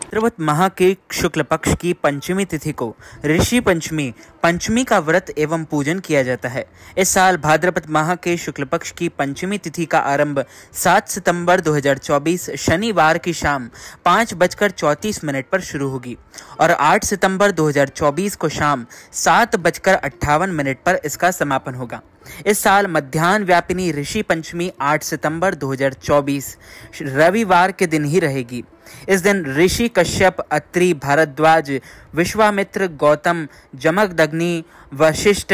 चक्रवत माह के शुक्ल पक्ष की पंचमी तिथि को ऋषि पंचमी पंचमी का व्रत एवं पूजन किया जाता है इस साल भाद्रपद माह के शुक्ल पक्ष की पंचमी तिथि का आरंभ 7 सितंबर 2024 शनिवार की शाम पाँच बजकर चौंतीस मिनट पर शुरू होगी और 8 सितंबर 2024 को शाम सात बजकर अट्ठावन मिनट पर इसका समापन होगा इस साल मध्यान्ह व्यापिनी ऋषि पंचमी 8 सितंबर 2024 रविवार के दिन ही रहेगी इस दिन ऋषि कश्यप अत्रि भारद्वाज विश्वामित्र गौतम जमकदग्नि वशिष्ठ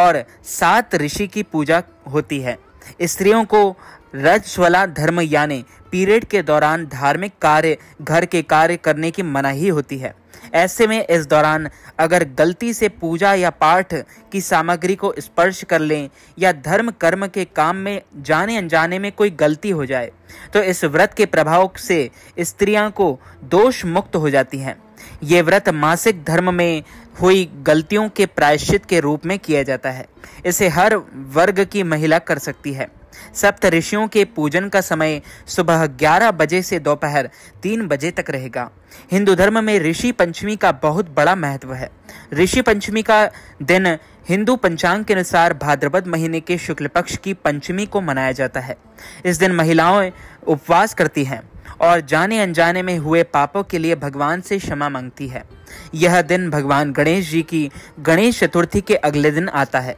और सात ऋषि की पूजा होती है स्त्रियों को रजस्वला धर्म यानी पीरियड के दौरान धार्मिक कार्य घर के कार्य करने की मनाही होती है ऐसे में इस दौरान अगर गलती से पूजा या पाठ की सामग्री को स्पर्श कर लें या धर्म कर्म के काम में जाने अनजाने में कोई गलती हो जाए तो इस व्रत के प्रभाव से स्त्रियां को दोष मुक्त हो जाती हैं ये व्रत मासिक धर्म में हुई गलतियों के प्रायश्चित के रूप में किया जाता है इसे हर वर्ग की महिला कर सकती है सप्त ऋषियों के पूजन का समय सुबह 11 बजे से दोपहर 3 बजे तक रहेगा हिंदू धर्म में ऋषि पंचमी का बहुत बड़ा महत्व है ऋषि पंचमी का दिन हिंदू पंचांग के अनुसार भाद्रपद महीने के शुक्ल पक्ष की पंचमी को मनाया जाता है इस दिन महिलाएं उपवास करती हैं और जाने अनजाने में हुए पापों के लिए भगवान से क्षमा मांगती है यह दिन भगवान गणेश जी की गणेश चतुर्थी के अगले दिन आता है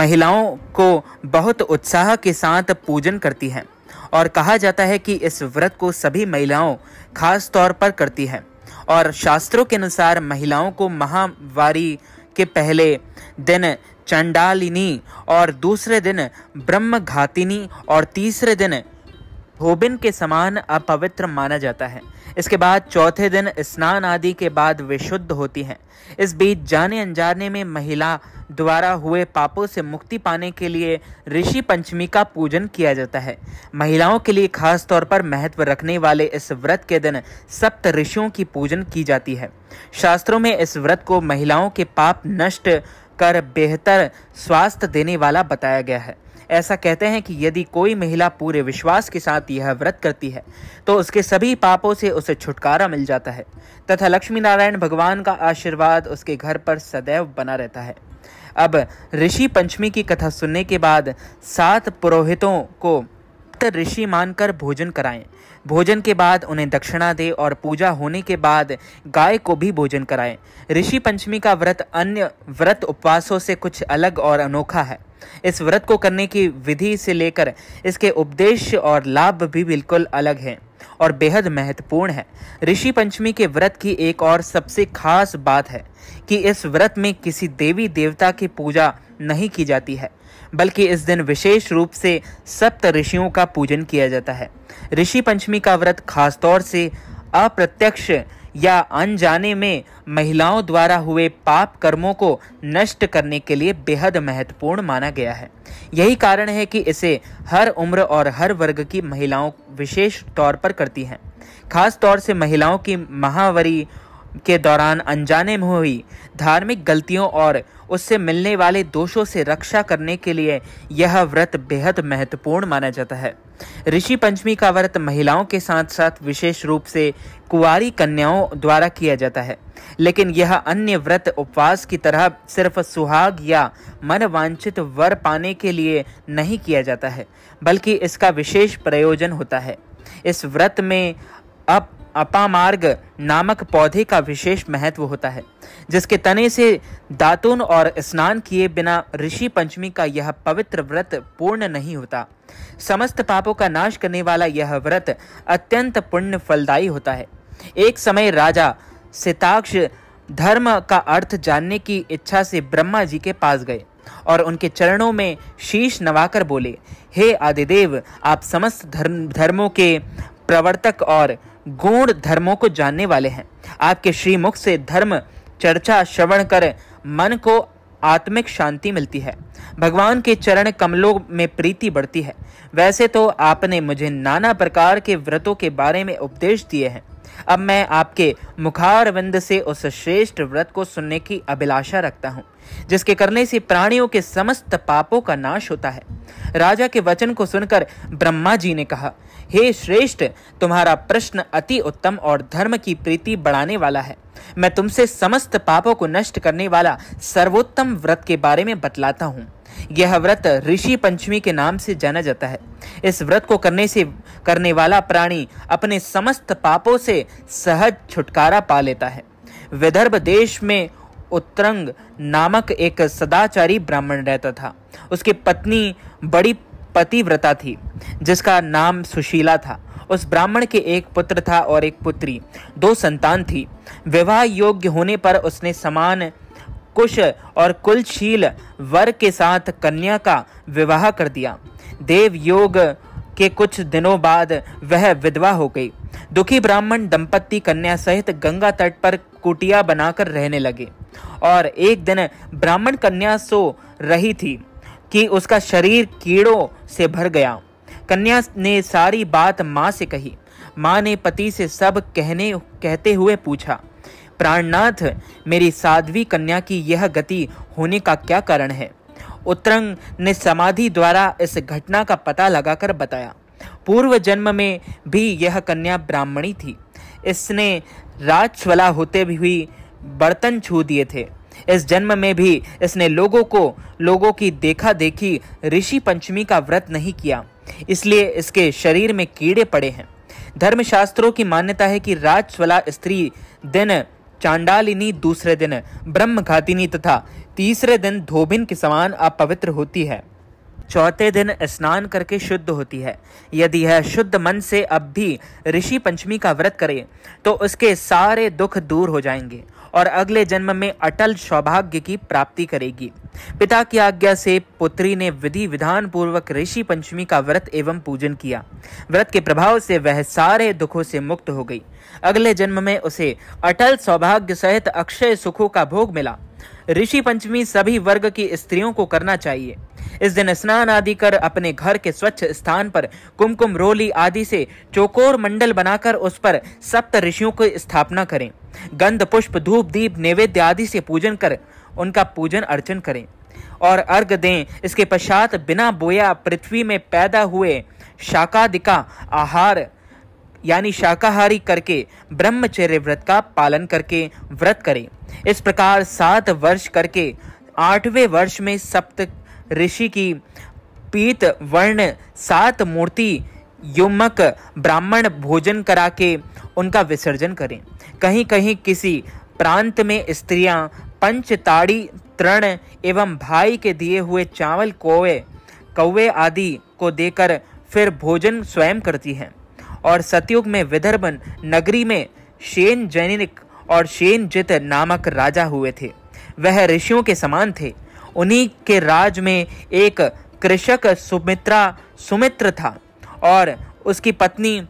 महिलाओं को बहुत उत्साह के साथ पूजन करती हैं और कहा जाता है कि इस व्रत को सभी महिलाओं खास तौर पर करती हैं और शास्त्रों के अनुसार महिलाओं को महावारी के पहले दिन चंडालिनी और दूसरे दिन ब्रह्म घातिनी और तीसरे दिन होबिन के समान अपवित्र माना जाता है इसके बाद चौथे दिन स्नान आदि के बाद विशुद्ध होती हैं इस बीच जाने अनजाने में महिला द्वारा हुए पापों से मुक्ति पाने के लिए ऋषि पंचमी का पूजन किया जाता है महिलाओं के लिए खास तौर पर महत्व रखने वाले इस व्रत के दिन सप्त ऋषियों की पूजन की जाती है शास्त्रों में इस व्रत को महिलाओं के पाप नष्ट कर बेहतर स्वास्थ्य देने वाला बताया गया है ऐसा कहते हैं कि यदि कोई महिला पूरे विश्वास के साथ यह व्रत करती है तो उसके सभी पापों से उसे छुटकारा मिल जाता है तथा लक्ष्मी नारायण भगवान का आशीर्वाद उसके घर पर सदैव बना रहता है अब ऋषि पंचमी की कथा सुनने के बाद सात पुरोहितों को भक्त ऋषि मानकर भोजन कराएं भोजन के बाद उन्हें दक्षिणा दे और पूजा होने के बाद गाय को भी भोजन कराएं ऋषि पंचमी का व्रत अन्य व्रत उपवासों से कुछ अलग और अनोखा है इस व्रत को करने की विधि से लेकर इसके उपदेश और लाभ भी बिल्कुल अलग हैं और बेहद महत्वपूर्ण है ऋषि पंचमी के व्रत की एक और सबसे खास बात है कि इस व्रत में किसी देवी देवता की पूजा नहीं की जाती है बल्कि इस दिन विशेष रूप से सप्त ऋषियों का पूजन किया जाता है ऋषि पंचमी का व्रत खासतौर से अप्रत्यक्ष या अनजाने में महिलाओं द्वारा हुए पाप कर्मों को नष्ट करने के लिए बेहद महत्वपूर्ण माना गया है यही कारण है कि इसे हर उम्र और हर वर्ग की महिलाओं विशेष तौर पर करती हैं खास तौर से महिलाओं की महावरी के दौरान अनजाने में हुई धार्मिक गलतियों और उससे मिलने वाले दोषों से रक्षा करने के लिए यह व्रत बेहद महत्वपूर्ण माना जाता है ऋषि पंचमी का व्रत महिलाओं के साथ साथ विशेष रूप से कुआरी कन्याओं द्वारा किया जाता है लेकिन यह अन्य व्रत उपवास की तरह सिर्फ सुहाग या वांछित वर पाने के लिए नहीं किया जाता है बल्कि इसका विशेष प्रयोजन होता है इस व्रत में अप अपामार्ग नामक पौधे का विशेष महत्व होता है जिसके तने से दातुन और स्नान किए बिना ऋषि पंचमी का यह पवित्र व्रत पूर्ण नहीं होता समस्त पापों का नाश करने वाला यह व्रत अत्यंत पुण्य फलदायी होता है एक समय राजा सिताक्ष धर्म का अर्थ जानने की इच्छा से ब्रह्मा जी के पास गए और उनके चरणों में शीश नवाकर बोले हे आदिदेव आप समस्त धर्म धर्मों के प्रवर्तक और गुण धर्मों को जानने वाले हैं आपके श्रीमुख से धर्म चर्चा श्रवण कर मन को आत्मिक शांति मिलती है भगवान के चरण कमलों में प्रीति बढ़ती है वैसे तो आपने मुझे नाना प्रकार के व्रतों के बारे में उपदेश दिए हैं अब मैं आपके मुखारविंद से उस श्रेष्ठ व्रत को सुनने की अभिलाषा रखता हूँ जिसके करने से प्राणियों के समस्त पापों का नाश होता है राजा के वचन को सुनकर ब्रह्मा जी ने कहा हे श्रेष्ठ तुम्हारा प्रश्न अति उत्तम और धर्म की प्रीति बढ़ाने वाला है मैं तुमसे समस्त पापों को नष्ट करने वाला सर्वोत्तम व्रत के बारे में बतलाता हूँ यह व्रत ऋषि पंचमी के नाम से जाना जाता है इस व्रत को करने से करने वाला प्राणी अपने समस्त पापों से सहज छुटकारा पा लेता है विदर्भ देश में उत्तरंग नामक एक सदाचारी ब्राह्मण रहता था उसकी पत्नी बड़ी पतिव्रता थी जिसका नाम सुशीला था उस ब्राह्मण के एक पुत्र था और एक पुत्री दो संतान थी विवाह योग्य होने पर उसने समान कुश और कुलशील वर के साथ कन्या का विवाह कर दिया देव योग के कुछ दिनों बाद वह विधवा हो गई दुखी ब्राह्मण दंपत्ति कन्या सहित गंगा तट पर कुटिया बनाकर रहने लगे और एक दिन ब्राह्मण कन्या सो रही थी कि उसका शरीर कीड़ों से भर गया कन्या ने सारी बात माँ से कही माँ ने पति से सब कहने कहते हुए पूछा प्राणनाथ मेरी साध्वी कन्या की यह गति होने का क्या कारण है उत्तरंग ने समाधि द्वारा इस घटना का पता लगाकर बताया पूर्व जन्म में भी यह कन्या ब्राह्मणी थी इसने राजज्वला होते भी बर्तन छू दिए थे इस जन्म में भी इसने लोगों को लोगों की देखा देखी ऋषि पंचमी का व्रत नहीं किया इसलिए इसके शरीर में कीड़े पड़े हैं धर्मशास्त्रों की मान्यता है कि राजस्वला स्त्री दिन चांडालिनी दूसरे दिन ब्रह्मघातिनी तथा तीसरे दिन धोबिन के समान अपवित्र होती है चौथे दिन स्नान करके शुद्ध होती है यदि यह शुद्ध मन से अब भी ऋषि पंचमी का व्रत करे तो उसके सारे दुख दूर हो जाएंगे और अगले जन्म में अटल सौभाग्य की प्राप्ति करेगी पिता की आज्ञा से पुत्री ने विधि विधान पूर्वक ऋषि पंचमी का व्रत एवं पूजन किया व्रत के प्रभाव से वह सारे दुखों से मुक्त हो गई अगले जन्म में उसे अटल सौभाग्य सहित अक्षय सुखों का भोग मिला ऋषि पंचमी सभी वर्ग की स्त्रियों को करना चाहिए इस दिन स्नान आदि कर अपने घर के स्वच्छ स्थान पर कुमकुम रोली आदि से चोकोर मंडल बनाकर उस पर सप्त ऋषियों की स्थापना करें गंध पुष्प धूप दीप नैवेद्य आदि से पूजन कर उनका पूजन अर्चन करें और अर्घ दें इसके पश्चात बिना बोया पृथ्वी में पैदा हुए शाकादिका आहार यानी शाकाहारी करके ब्रह्मचर्य व्रत का पालन करके व्रत करें इस प्रकार सात वर्ष करके आठवें वर्ष में सप्त ऋषि की पीत वर्ण सात मूर्ति युमक ब्राह्मण भोजन करा के उनका विसर्जन करें कहीं कहीं किसी प्रांत में स्त्रियां पंचताड़ी तृण एवं भाई के दिए हुए चावल कोवे कौवे आदि को देकर फिर भोजन स्वयं करती हैं और सतयुग में विदर्भन नगरी में शेन जैनिक और शेन जित नामक राजा हुए थे वह ऋषियों के समान थे उन्हीं के राज में एक कृषक सुमित्रा सुमित्र था और उसकी पत्नी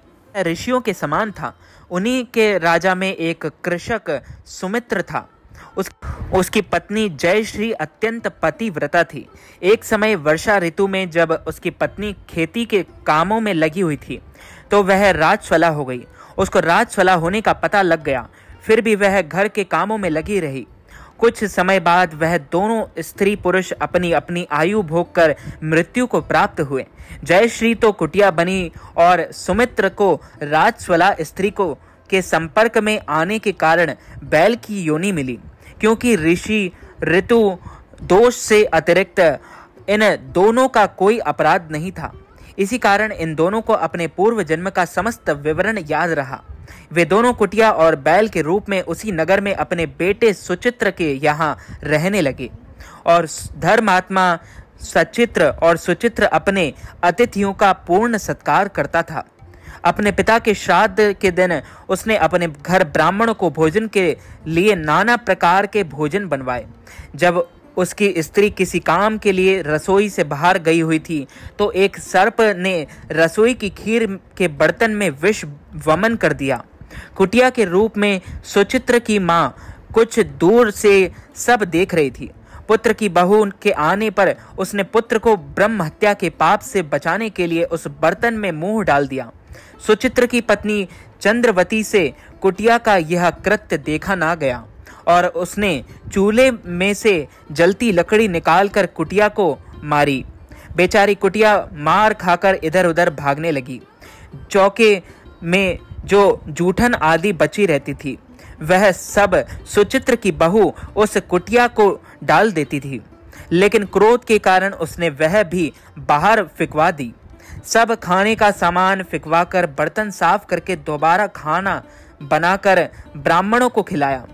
ऋषियों के समान था उन्हीं के राजा में एक कृषक सुमित्र था उस उसकी पत्नी जयश्री अत्यंत पतिव्रता थी एक समय वर्षा ऋतु में जब उसकी पत्नी खेती के कामों में लगी हुई थी तो वह राजस्वला हो गई उसको राजस्वला होने का पता लग गया फिर भी वह घर के कामों में लगी रही कुछ समय बाद वह दोनों स्त्री पुरुष अपनी अपनी आयु भोग कर मृत्यु को प्राप्त हुए जयश्री तो कुटिया बनी और सुमित्र को राजस्वला स्त्री को के संपर्क में आने के कारण बैल की योनि मिली क्योंकि ऋषि ऋतु दोष से अतिरिक्त इन दोनों का कोई अपराध नहीं था इसी कारण इन दोनों को अपने पूर्व जन्म का समस्त विवरण याद रहा वे दोनों कुटिया और बैल के रूप में उसी नगर में अपने बेटे सुचित्र के यहाँ रहने लगे और धर्मात्मा सचित्र और सुचित्र अपने अतिथियों का पूर्ण सत्कार करता था अपने पिता के श्राद्ध के दिन उसने अपने घर ब्राह्मणों को भोजन के लिए नाना प्रकार के भोजन बनवाए जब उसकी स्त्री किसी काम के लिए रसोई से बाहर गई हुई थी तो एक सर्प ने रसोई की खीर के बर्तन में विष वमन कर दिया कुटिया के रूप में सुचित्र की माँ कुछ दूर से सब देख रही थी पुत्र की बहू के आने पर उसने पुत्र को ब्रह्म हत्या के पाप से बचाने के लिए उस बर्तन में मुंह डाल दिया सुचित्र की पत्नी चंद्रवती से कुटिया का यह कृत्य देखा ना गया और उसने चूल्हे में से जलती लकड़ी निकालकर कुटिया को मारी बेचारी कुटिया मार खाकर इधर उधर भागने लगी चौके में जो जूठन आदि बची रहती थी वह सब सुचित्र की बहू उस कुटिया को डाल देती थी लेकिन क्रोध के कारण उसने वह भी बाहर फिकवा दी सब खाने का सामान फिकवा कर बर्तन साफ करके दोबारा खाना बनाकर ब्राह्मणों को खिलाया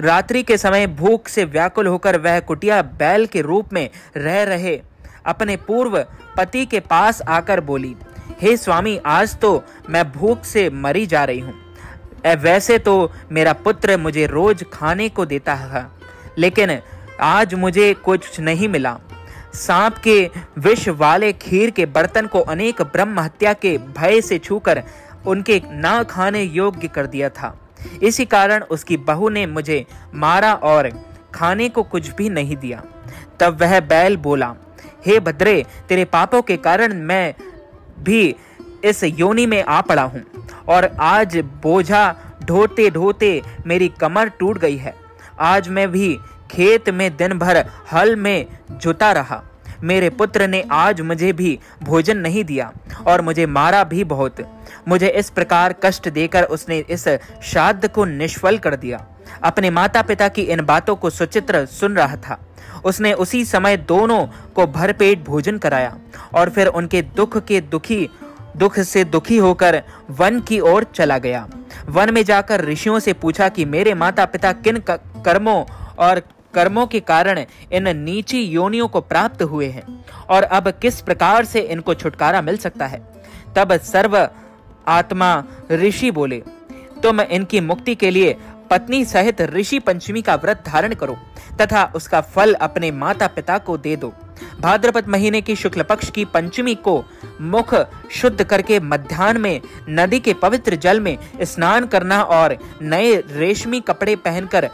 रात्रि के समय भूख से व्याकुल होकर वह कुटिया बैल के रूप में रह रहे अपने पूर्व पति के पास आकर बोली हे स्वामी आज तो मैं भूख से मरी जा रही हूँ वैसे तो मेरा पुत्र मुझे रोज खाने को देता है लेकिन आज मुझे कुछ नहीं मिला सांप के विष वाले खीर के बर्तन को अनेक ब्रह्म हत्या के भय से छूकर उनके ना खाने योग्य कर दिया था इसी कारण उसकी बहू ने मुझे मारा और खाने को कुछ भी नहीं दिया तब वह बैल बोला हे भद्रे तेरे पापों के कारण मैं भी इस योनि में आ पड़ा हूँ और आज बोझा ढोते ढोते मेरी कमर टूट गई है आज मैं भी खेत में दिन भर हल में जुता रहा मेरे पुत्र ने आज मुझे भी भोजन नहीं दिया और मुझे मारा भी बहुत मुझे इस प्रकार कष्ट देकर उसने इस श्राद्ध को निष्फल कर दिया अपने माता पिता की इन बातों को सुचित्र सुन रहा था उसने उसी समय दोनों को भरपेट भोजन कराया और फिर उनके दुख के दुखी दुख से दुखी होकर वन की ओर चला गया वन में जाकर ऋषियों से पूछा कि मेरे माता पिता किन कर्मों और कर्मों के कारण इन नीची योनियों को प्राप्त हुए हैं और अब किस प्रकार से इनको छुटकारा मिल सकता है तब सर्व आत्मा ऋषि बोले तुम इनकी मुक्ति के लिए पत्नी सहित ऋषि पंचमी का व्रत धारण करो तथा उसका फल अपने माता पिता को दे दो भाद्रपद महीने की शुक्ल पक्ष की पंचमी को मुख शुद्ध करके मध्यान्ह में नदी के पवित्र जल में स्नान करना और नए रेशमी कपड़े पहनकर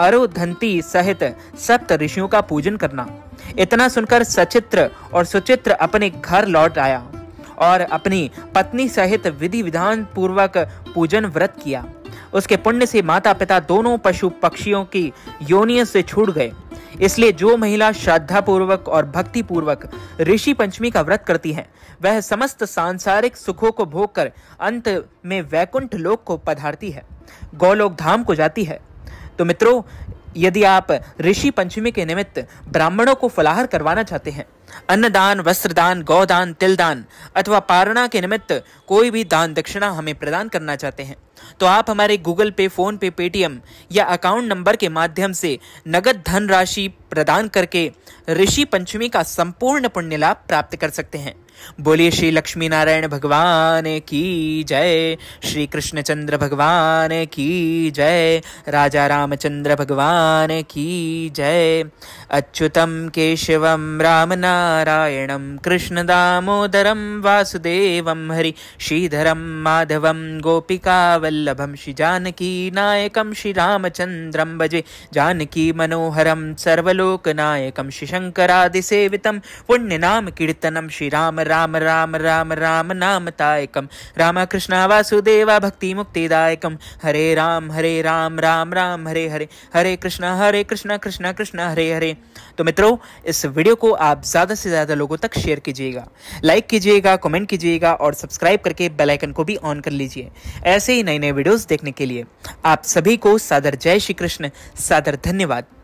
अरुधंती सहित सप्त ऋषियों का पूजन करना इतना सुनकर सचित्र और सुचित्र अपने घर लौट आया और अपनी पत्नी सहित विधि विधान पूर्वक पूजन व्रत किया उसके पुण्य से माता पिता दोनों पशु पक्षियों की योनियों से छूट गए इसलिए जो महिला श्रद्धा पूर्वक और भक्ति पूर्वक ऋषि पंचमी का व्रत करती है वह समस्त सांसारिक सुखों को भोग कर अंत में वैकुंठ लोक को पधारती है गौलोक धाम को जाती है तो मित्रों यदि आप ऋषि पंचमी के निमित्त ब्राह्मणों को फलाहार करवाना चाहते हैं अन्नदान वस्त्रदान गौदान तिलदान अथवा पारणा के निमित्त कोई भी दान दक्षिणा हमें प्रदान करना चाहते हैं तो आप हमारे गूगल पे फोन पे पेटीएम या अकाउंट नंबर के माध्यम से नगद धन राशि प्रदान करके ऋषि पंचमी का संपूर्ण पुण्य लाभ प्राप्त कर सकते हैं बोलिए श्री लक्ष्मी नारायण भगवान की जय श्री कृष्णचंद्र भगवान की जय राजा रामचंद्र भगवान की जय अच्युतम केशवम राम नारायणम कृष्ण दामोदरम वासुदेवम हरि श्रीधरम माधवम गोपिका वल्लभम श्री श्री रामचंद्रम भजे जानकीमनोहरं सर्वलोकनायकं श्रीशङ्करादिसेवितं पुण्यनामकीर्तनं श्री राम राम राम राम नामतायकं रामकृष्ण वासुदेवा भक्तिमुक्तिदायकं हरे राम हरे राम राम राम हरे हरे हरे कृष्ण हरे कृष्ण कृष्ण कृष्ण हरे हरे तो मित्रों इस वीडियो को आप ज़्यादा से ज़्यादा लोगों तक शेयर कीजिएगा लाइक कीजिएगा कमेंट कीजिएगा और सब्सक्राइब करके बेल आइकन को भी ऑन कर लीजिए ऐसे ही नई नए वीडियोस देखने के लिए आप सभी को सादर जय श्री कृष्ण सादर धन्यवाद